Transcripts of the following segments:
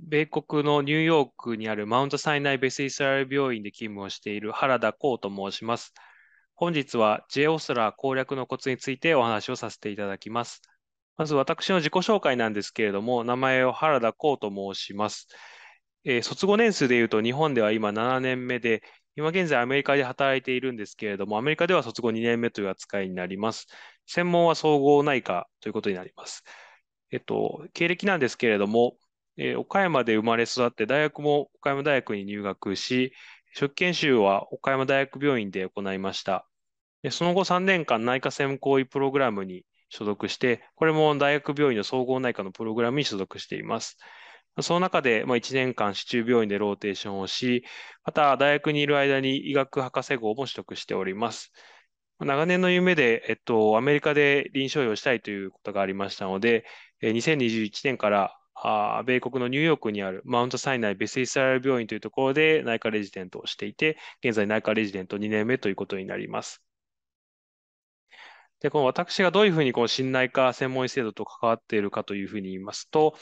米国のニューヨークにあるマウントサイナイベスイスラエル病院で勤務をしている原田光と申します。本日は J オスラー攻略のコツについてお話をさせていただきます。まず私の自己紹介なんですけれども、名前を原田光と申します。えー、卒後年数でいうと日本では今7年目で、今現在アメリカで働いているんですけれども、アメリカでは卒後2年目という扱いになります。専門は総合内科ということになります。えっと、経歴なんですけれども、えー、岡山で生まれ育って、大学も岡山大学に入学し、初期研修は岡山大学病院で行いました。その後3年間内科専攻医プログラムに所属して、これも大学病院の総合内科のプログラムに所属しています。その中で、まあ、1年間、市中病院でローテーションをし、また大学にいる間に医学博士号も取得しております。長年の夢で、えっと、アメリカで臨床医をしたいということがありましたので、2021年からあ米国のニューヨークにあるマウントサイナイベスイスラエル病院というところで内科レジデントをしていて、現在内科レジデント2年目ということになります。で、この私がどういうふうにこの新内科専門医制度と関わっているかというふうに言いますと、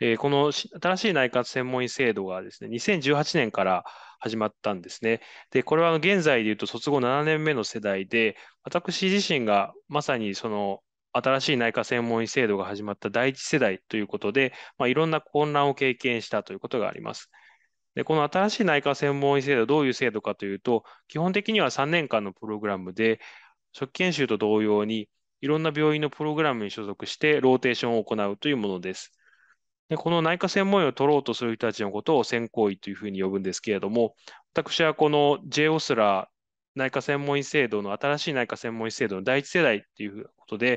えー、この新しい内科専門医制度がですね、2018年から始まったんですね。で、これは現在でいうと卒後7年目の世代で、私自身がまさにその新しい内科専門医制度が始まった第一世代ということで、まあ、いろんな混乱を経験したということがあります。でこの新しい内科専門医制度、どういう制度かというと、基本的には3年間のプログラムで、初期研修と同様に、いろんな病院のプログラムに所属して、ローテーションを行うというものです。でこの内科専門医を取ろうとする人たちのことを専攻医というふうに呼ぶんですけれども、私はこの J オスラー内科専門医制度の新しい内科専門医制度の第一世代ということで、